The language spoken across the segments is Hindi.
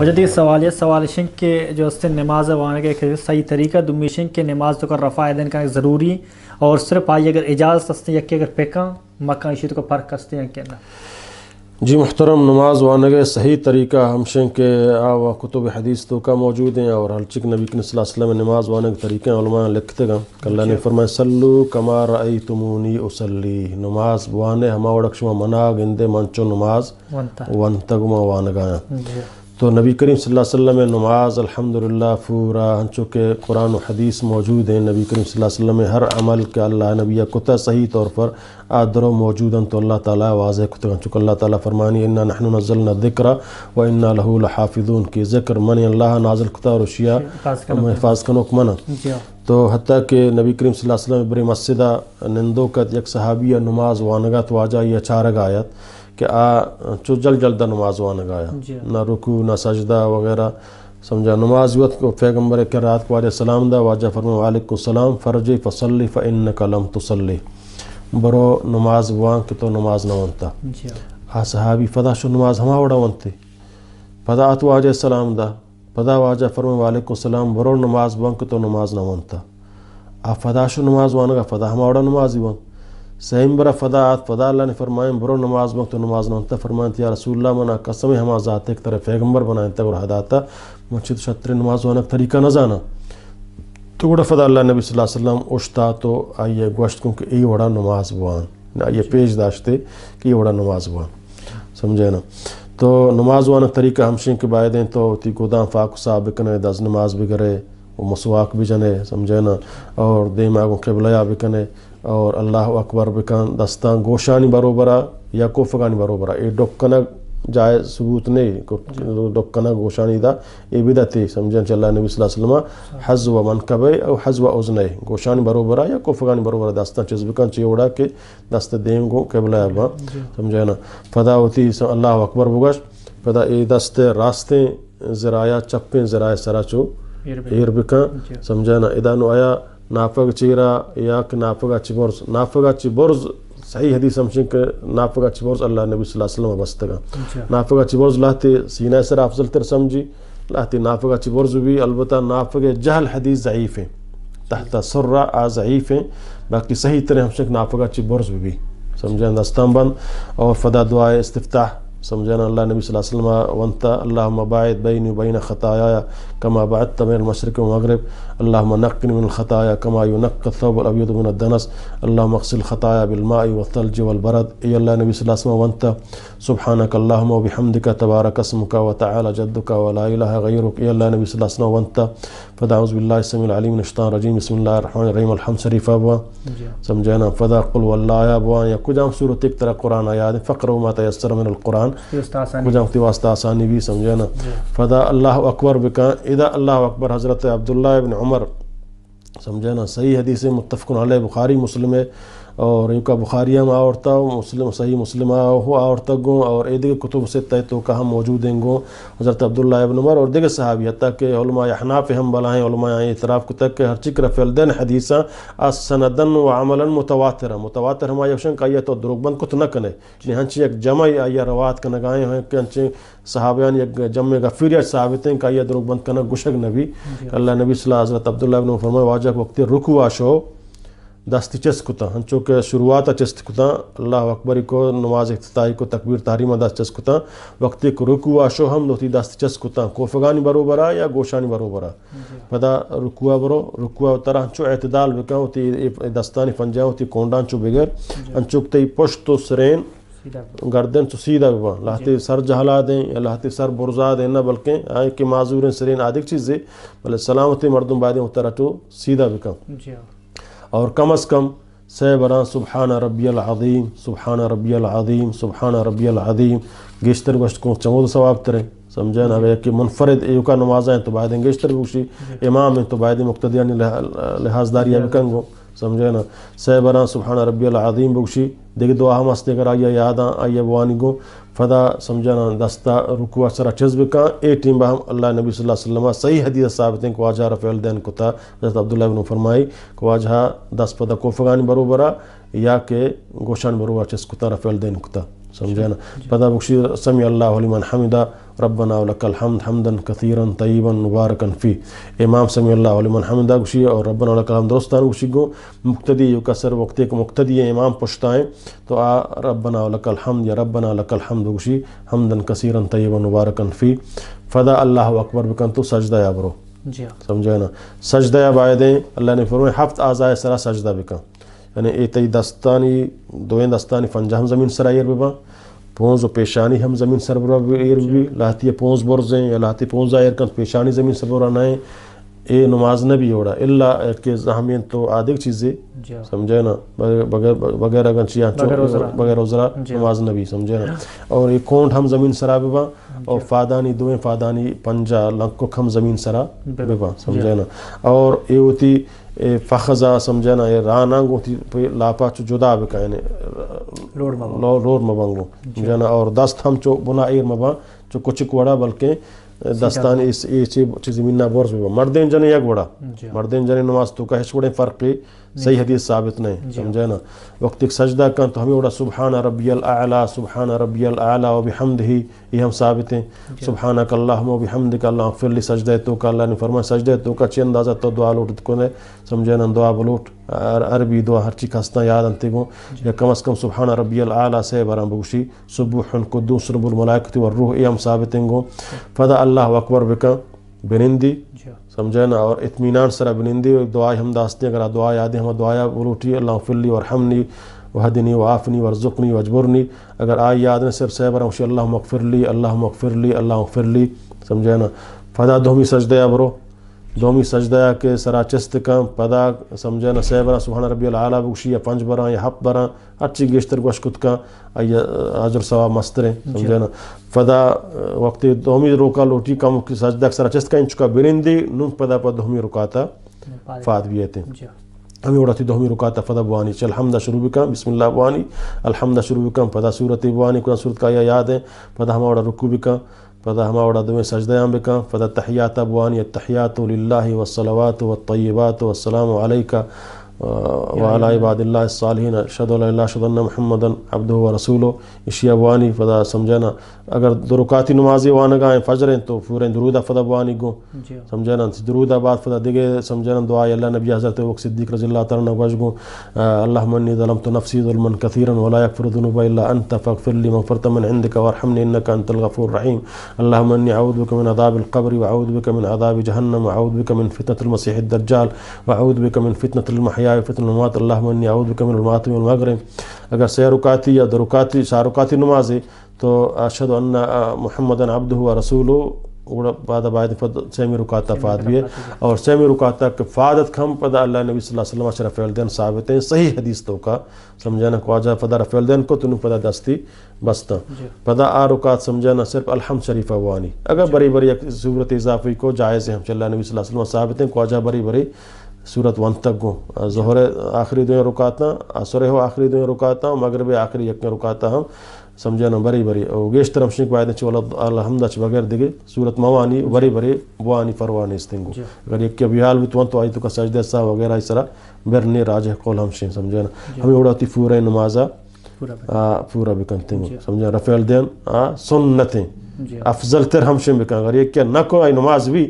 वजह ये सवाल है सवाल शिंग के जो उससे नमाज तो वाने के सही तरीका दुमी शिंग के नमाज तो कर रफ़ा दिन का ज़रूरी और सिर्फ आई अगर इजाज़त हस्ते कि अगर पेका मक्का इशी को फ़र्क हस्ते हैं क्या जी मोहतरम नमाज वाना के सही तरीका हम शिंग के आवा कुतुब हदीस तो का मौजूद हैं और हलचिक नबी वसल्लम नमाज वाना के तरीक़े लिखते गए कल्ला ने फरमाए सल्लू कमार आई तुमूनी उसली नमाज वाने हमा उड़क मना गिंदे मंचो नमाज वन तगमा वान गाया तो नबी करीम वसल्लम नमाज अल्हम्दुलिल्लाह पूरा चूँकि कुरान हदीस मौजूद हैं नबी करीम वसल्लम हर अमल के अल्लाह नबी कुत सही तौर पर आदर हैं तो अल्लाह ताला वाज कुत चूँकि अल्लाह ताला फ़रमानी इन्ना नहन नज़ल दिक्र व इन्ना लहूलहाफिदून हाँ। तो के जिक्र मन अल्लाह नाजल कुत और रशिया महफाज कनोक मन तो हती कि नबी करीम वसल्लम बर मस्जिदा नंदोकत एक यक सहाबिया नमाज वानगत तो वाजा या चारग आयत आ આ जल જલદા नमाज वहाँ ગાયા ना रुकू ना सजदा वगैरह समझा नमाज वत को फैगम्बर के रात को वाले सलाम दा वाजा फरमा वालेकुम सलाम फ़र्ज फसली फ़िन कलम तसली बरो नमाज वाँ के तो नमाज न वनता आ सहाबी फदा शो नमाज हमा वड़ा वनते पदा आत वाजा सलाम दा पदा वाजा फरमा वालेकुम सलाम बरो नमाज वाँ तो नमाज ना वनता आ फदा शो नमाज गा फदा हमा वड़ा नमाज ही वंत सहम बरा फ़दात फ़दा ने फरमाएं बुरो नमाज मक तो नमाज नंत फरमाएं या रसूल्ला मना कसम हमाज आते एक तरह पैगम्बर बनाए तक हदाता मस्जिद शत्र नमाज वाना तरीका न जाना तो गुड़ा फ़दा नबी वसल्लम उश्ता तो आइए गोश्त क्योंकि ये वड़ा नमाज बुआन आइए पेश दाशते कि ये वड़ा नमाज बुआन समझे ना तो नमाज वाना तरीका हमशे के दें तो ती गोदाम फाक साहब कने दस नमाज भी करे वो मसवाक भी जने समझे ना और के कबलया भी कने और अल्लाह अकबर बिकान दस्तां गोशानी बरोबरा या कोफगानी बरोबरा ये डोकना जाए सबूत ने डोकना गोशानी दा ये बिदती समझन चल्ला नबी सल्लल्लाहु अलैहि वसल्लम हज व मनकबे और हज व उजने गोशानी बरोबरा या कोफगानी बरोबरा दस्तान चीज बिकान उड़ा के दस्त देंगो केबला अब समझे ना फदा होती अल्लाह अकबर बुगश फदा ये दस्ते रास्ते जराया चप्पे जराया सराचो एर बिका समझे ना इदानु आया नाफ़ चीरा या कि नाफ़ अच्छी बुर्ज नाफ़ अच्छी बुर्ज सही हदीस समझें कि नाफ़ अच्छी बुर्ज अल्लाह नबी वसल्लम वस्त का अच्छा। नाफ़ अच्छी बुर्ज लाते सीना सर अफजल तर समझी लाते नाफ़ अच्छी बुर्ज भी अलबत् नाफ़ जहल हदीस ज़यीफ़ हैं तहत सर्रा आ ज़यीफ़ हैं बाकी सही तरह हमसे नाफ़ अच्छी बुर्ज भी समझें दस्तम और फदा दुआ इस्तः سمجھانا اللہ نبی صلی اللہ علیہ وسلم وانتا اللہم باعد بین و بین خطایا کما بعدت من المشرق و مغرب اللہم نقن من الخطایا کما یونق ثوب الابیض من الدنس اللہم مقصل خطایا بالماء والثلج والبرد ای اللہ نبی صلی اللہ علیہ وسلم وانتا سبحانک اللہم و بحمدک تبارک اسمک و تعالی جدک و لا الہ غیرک ای اللہ نبی صلی اللہ علیہ وسلم وانتا فدعوذ باللہ السميع العليم من الشيطان بسم الله الرحمن الرحیم الحمد شريف ابوا سمجھانا فدا قل والله يا یا کجام قدام سورة تكتر قرآن فقر فقروا ما تیسر من القرآن कुरान बुझाती आसानी भी समझे ना फदा अल्लाह अकबर भी कहाँ इदा अल्लाह अकबर हज़रत अब्दुल्ला इबन उमर समझे ना सही हदीस मुतफ़न बुखारी मुस्लिम और यूं बुखारियम आवड़ता मुस्लिम सही मुस्लिम हो आवड़ता गो और ए दिगे कुतुब से तय तो कहाँ हम मौजूद गो हज़रत अब्दुल्ला इबन उमर और दिगे साहबी तक के हनाफ हम बलाएँ इतराफ़ को तक के हर चिक्र फलदन हदीसा असनदन व अमला मुतवातर मुतवातर हमारे अवशन का यह तो दुरुगबंद कुत न कने यानी हंच एक जमा या रवात कन गाए हैं कि हंची साहबान एक जम गफीरियत हैं का यह दुरुगबंद कन गुशक नबी अल्लाह नबी सल्ला हज़रत अब्दुल्लाबन फरमा वाजक वक्त रुख रुकवा शो हम चूँकि शुरुआत चस्कुता अल्लाह अकबर को नमाज अफ्ताही को तकबीर तहरीम दास्तिचस्कुता वक्त रुकुआ शोहम दोती दास्तिचस्कुता कोफगानी बरोबरा या गोशानी बरोबरा पता रुकुआ बरो रुकुआ उतरा चो एतदाल बिका होती दस्तानी पंजा होती कोंडा चो बिगर अंचुक तई पुष्ट तो सरेन गर्दन चो सीधा हुआ लाहते सर जहला दें या लाहते सर बुरजा दें ना बल्कि आए हाँ, कि माजूर सरेन आदि चीज़ें भले सलामती मरदम बाद उतरा तो सीधा बिका और कम अज़ कम सह बरा सुबहाना रबीआज़ीम सुबहाना रबीआज़ीम सुबहाना रबीआज़ीम गेशतर गश्त को चंगो सवाब तरें समझा ना भैया कि मुनफरद एव का नमाजा है तो बाद गेशतर गुशी इमाम है तो बाद मुख्तिया लिहाजदारी अभी कंगो समझे ना सहबरा सुबहाना रबी आदीम बख्शी देख दुआ हम हंसते कर आइया याद आइया वानी को फदा समझा ना दस्ता रुकवा सरा चजब का ए टीम बहम अल्लाह नबी वसल्लम सही हदीत साबित ख्वाजा आजहा रफ़ैलदैन कुता जैसे अब्दुल्ला बिन फरमाई ख्वाजा दस पदा कोफगानी बरूबरा या के गोशान बरूबर चस कुता रफ़ैलदैन कुता समझा ना पदा बख्शी समी अल्लाह हलिमान हमिदा रबना हमद हमदन कतीरा तयबन मुबारकन फ़ी इमाम समीमन हमदा गुशी और रबना हमद दोस्तान गुशिगो मुख्तदी कसर वक्त के मुख्तदी इमाम पुछताएँ तो आ रबना हमद या रबना हमद गुशी हमदन कसीरा तयबन मुबारकन फ़ी फ़दा अल्लाह अकबर बकन तो सजदा या बरो जी समझो ना सजदा या बायदें अल्लाह ने फरमाए हफ्त आज़ाए सरा सजदा बिका यानी ए तई दस्तानी दोएं दस्तानी फंजाम ज़मीन सरायर बिबा पोंज पेशानी हम ज़मीन सरबरा एर भी लाती पोंज या लाती पोंजा एर कन पेशानी ज़मीन सरबरा नाएँ ए नमाज न भी ओड़ा इल्ला के हमें तो आधे चीज़ें समझे ना बगैर बगैर बगैर उजरा नमाज न भी समझे ना और एक कोंट हम ज़मीन सरा बेबा और फादानी दुए फादानी पंजा लंकुख हम ज़मीन सरा बेबा समझे ना और ये होती e fahaza samjhana e rana go thi lapa chu juda be kaine lord mabango lord mabango samjhana aur das tham cho buna ir maba cho kuch koda balke दस्तान इस चीज मिन्ना बोर्स भी मर्देन जने एक बड़ा मर्देन जने नमाज तो का हिस्से फर्क पे सही हदीस साबित नहीं समझे हाँ। ना वक्त सजदा कर तो हमें उड़ा सुबहान रबियल आला सुबहान रबियल आला भी हमद ही ये हम साबित हैं सुबहान भी हमद कल्ला फिर सजद तो कल्ला ने फरमा सजद तो का चे अंदाजा तो दुआ लूट को समझे ना दुआ बलोट अरबी दुआ हर चीज खस्ता याद अंति वो या कम अज़ कम सुबहान रबियल आला से बरा बुशी सुबह कुद्दूस व रूह ये हम साबित गो फदा अल्लाह अकबर बिका बिनिंदी समझे ना और इतमीनान सर अभिनंदी दुआ हम दास्ती अगर दुआ याद हम दुआया रोटी अल्लाह फिल्ली और हमनी वहदनी वाफ़नी वरजुकनी वजबरनी अगर आ याद ने सिर्फ सैबर अल्लाह मकफिरली अल्लाह मकफिरली अल्लाह फिरली समझे ना फदा धोमी सजदे अबरो दोमी सजदया के सरा चस्त कम पदा समझन सैबरा सुहान रबी आला बुशी या पंच बरा या हप बरा अच्छी गेस्तर गुशकुत का आजर सवा मस्तरें समझन पदा वक्त दौमी रोका लोटी कम सजदा सरा चिस्त का इंच का बिरिंदी नु पदा पद धोमी रुकाता फात भी थे हमें उड़ाती दोहमी रुकाता फदा बवानी चल हमदा शुरू भी कम बिस्मिल्ला बवानी अलहमदा शुरू भी कम पदा सूरत बवानी कुरान सूरत का याद है पदा हमारा रुकू भी कम فذا هما دوين سجدة بك فذا التحيات أبواني التحيات لله والصلوات والطيبات والسلام عليك آه، يعني وعلى عباد الله الصالحين اشهد ان لا اله الا الله محمد عبده ورسوله اشیا بوانی فدا سمجھانا اگر درکات نماز وانا گا فجر تو پورے درود فدا بوانی گو سمجھانا درود بعد فدا دیگه سمجھانا دعا اللہ نبی حضرت وقت صدیق رضی اللہ تعالی عنہ گو اللهم اني ظلمت نفسی ظلما كثيرا ولا يغفر الذنوب الا انت فاغفر لي مغفرة من عندك وارحمني انك انت الغفور الرحيم اللهم اني اعوذ بك من عذاب القبر واعوذ بك من عذاب جهنم واعوذ بك من فتنة المسيح الدجال واعوذ بك من فتنة المحيا अगर सै रुकाती या दरुकाती शाहरुकाती नमाज तो अरशद महमद मोहम्मद अब्द हुआ रसूल बाद आबाद फ़ाद भी है और फ़ादत खम पदा अल्लाह नबी रफ़ैलदैन साबित हैं सही हदीस तो का समझाना ख्वाजा पदा रफ़ैलदैन को तुम पदा दस्ती बस्ता पदा आ रुकात समझाना सिर्फ अलहम शरीफ अवानी अगर बड़ी बड़ी सूरत इजाफी को जायज़ है नबी वसल्लम साबित हैं ख्वाजा बड़ी बड़ी सूरत वन तक गो जहर आखिरी दुए रुकाता असर हो आखिरी दुए रुकाता हूँ मगरब आखिरी यक रुकाता हम ना बरी बरी गेश तरमशिक वायद चोल अलहमद वगैरह दिगे सूरत मवानी बरी बरी बुआनी फरवानी इस इस्तिंगो अगर एक बिहाल भी तुम तो आई तो सजद सा वगैरह इस तरह बेरने राज कौल हम शेन ना हमें उड़ा थी फूर नमाजा पूरा भी कंते समझा रफेल देन सुन्नतें अफजल तर हम शेम बिका अगर एक क्या न को आई नमाज भी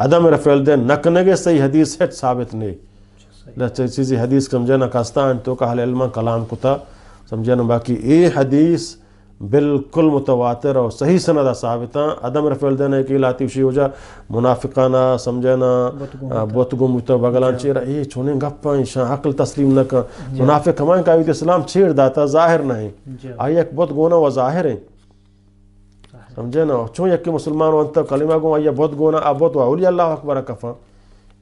عدم رفع اليدين نكنجة سي حديث هت ثابت ني لا چیزی حدیث سمجھنا کاستان تو کا علم کلام کتا سمجھنا باقی اے حدیث बिल्कुल मुतवातर और सही सनदा साबित अदम रफेल देने की लातिफशी हो जा मुनाफिकाना समझना बुत गुम तो बगलान चेरा ये छोने गप्पा इंशा अकल तस्लीम न कर मुनाफिक हमारे काबित इस्लाम छेड़ दाता जाहिर नहीं आई एक बुत गोना व जाहिर है समझे ना छो यके मुसलमान अंत कलिमा गो आइया बहुत गोना आ बहुत वाहली अल्लाह अकबर कफ़ा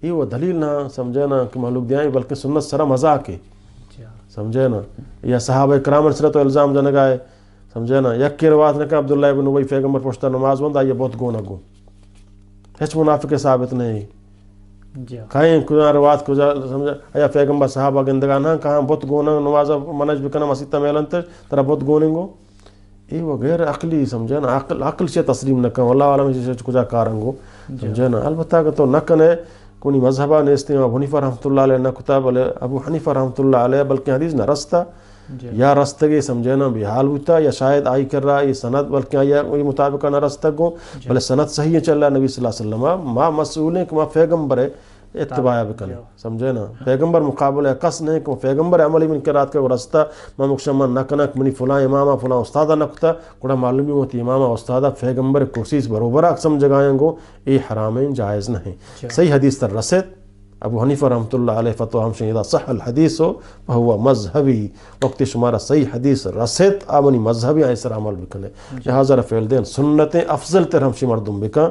ये वो दलील ना समझे ना कि महलूक दिया बल्कि सुन्नत सरा मजा अच्छा। के समझे ना या साहब कराम सर तो इल्ज़ाम जन गए समझे ना यक रवात ने कहा अब्दुल्ला बिन उबई पैगम्बर पुश्ता नमाज बंद ये बहुत गो ना गो हिच मुनाफिक साबित नहीं कहीं कुजा रवात कुजा समझे अया पैगम्बर साहब ना कहाँ बहुत गोना नमाज मनज भी बिकना मसीता मेलन तेरा बहुत गोनेंगो ये वो गैर अकली समझन अकल अकल से तस्लीम न कर अल्लाह आलम से कुजा कारंगो समझन अलबत्त तो न कने कोनी मजहबा ने इस्तेमाल अबू हनीफा रहमतुल्लाह अलैह न कुताब अल अबू हनीफा रहमतुल्लाह अलैह बल्कि हदीस न रस्ता या रस्ते के समझे ना बिहाल हुता या शायद आई कर रहा ये सनत बल्कि आया ये मुताबिक ना रस्ता को भले सनत सही है चल रहा नबी सल्लल्लाहु अलैहि वसल्लम मा मसूल मा पैगंबर है اتباع بکنه سمجھے نا پیغمبر مقابل ہے قص نہیں کہ پیغمبر عملی من قرات کا راستہ مام شما نہ کنک منی فلاں امام فلاں استاد نہ کتا کوڑا معلوم ہی ہوتی امام استاد پیغمبر کوشش برابر اقسم جگہیں گو یہ حرامین جائز نہیں صحیح حدیث تر رسد ابو حنیفہ رحمۃ اللہ علیہ فتوہ ہم شہیدہ صح الحدیث ہو فہو مذہبی وقت شمارہ صحیح حدیث رسید آمنی مذہبی آئیسر سر عمل بکنے لہذا رفیل دین سنتیں افضل تر ہم شمار دم بکا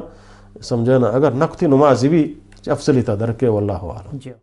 سمجھے نا اگر نقطی نمازی بھی अफसली तदर के वल्ला